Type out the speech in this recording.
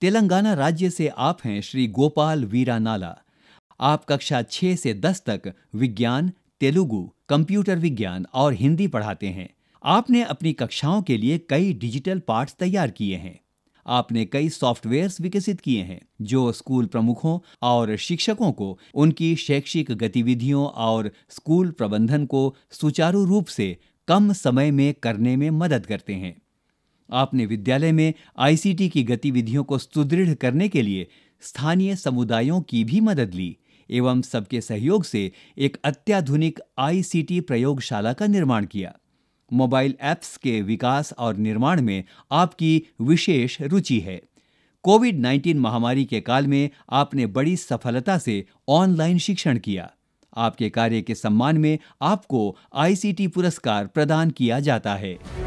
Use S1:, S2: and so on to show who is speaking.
S1: तेलंगाना राज्य से आप हैं श्री गोपाल वीरानाला आप कक्षा 6 से 10 तक विज्ञान तेलुगु कंप्यूटर विज्ञान और हिंदी पढ़ाते हैं आपने अपनी कक्षाओं के लिए कई डिजिटल पार्ट्स तैयार किए हैं आपने कई सॉफ्टवेयर्स विकसित किए हैं जो स्कूल प्रमुखों और शिक्षकों को उनकी शैक्षिक गतिविधियों और स्कूल प्रबंधन को सुचारू रूप से कम समय में करने में मदद करते हैं आपने विद्यालय में आईसीटी की गतिविधियों को सुदृढ़ करने के लिए स्थानीय समुदायों की भी मदद ली एवं सबके सहयोग से एक अत्याधुनिक आईसीटी प्रयोगशाला का निर्माण किया मोबाइल ऐप्स के विकास और निर्माण में आपकी विशेष रुचि है कोविड 19 महामारी के काल में आपने बड़ी सफलता से ऑनलाइन शिक्षण किया आपके कार्य के सम्मान में आपको आईसीटी पुरस्कार प्रदान किया जाता है